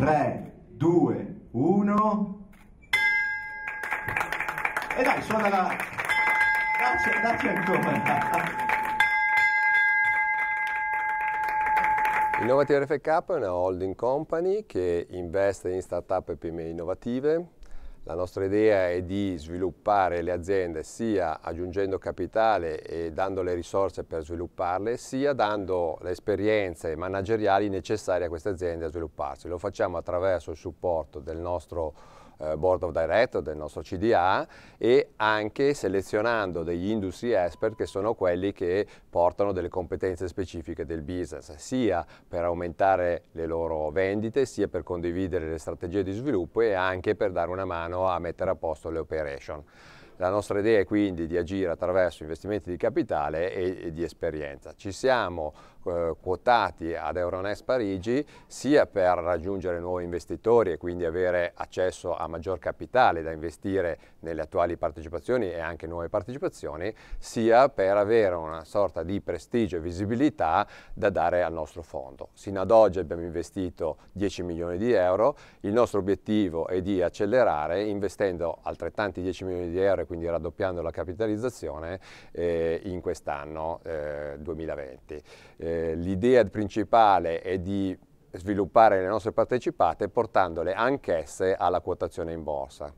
3, 2, 1. E dai, suona la... Grazie, dacci ancora. Innovative FK è una holding company che investe in startup e PMI innovative la nostra idea è di sviluppare le aziende sia aggiungendo capitale e dando le risorse per svilupparle, sia dando le esperienze manageriali necessarie a queste aziende a svilupparsi. Lo facciamo attraverso il supporto del nostro eh, board of director del nostro CDA e anche selezionando degli industry expert che sono quelli che portano delle competenze specifiche del business, sia per aumentare le loro vendite, sia per condividere le strategie di sviluppo e anche per dare una mano a mettere a posto le operation. La nostra idea è quindi di agire attraverso investimenti di capitale e, e di esperienza. Ci siamo eh, quotati ad Euronext Parigi sia per raggiungere nuovi investitori e quindi avere accesso a maggior capitale da investire nelle attuali partecipazioni e anche nuove partecipazioni, sia per avere una sorta di prestigio e visibilità da dare al nostro fondo. Sino ad oggi abbiamo investito 10 milioni di euro, il nostro obiettivo è di accelerare investendo altrettanti 10 milioni di euro quindi raddoppiando la capitalizzazione eh, in quest'anno eh, 2020. Eh, l'idea principale è di sviluppare le nostre partecipate portandole anch'esse alla quotazione in borsa.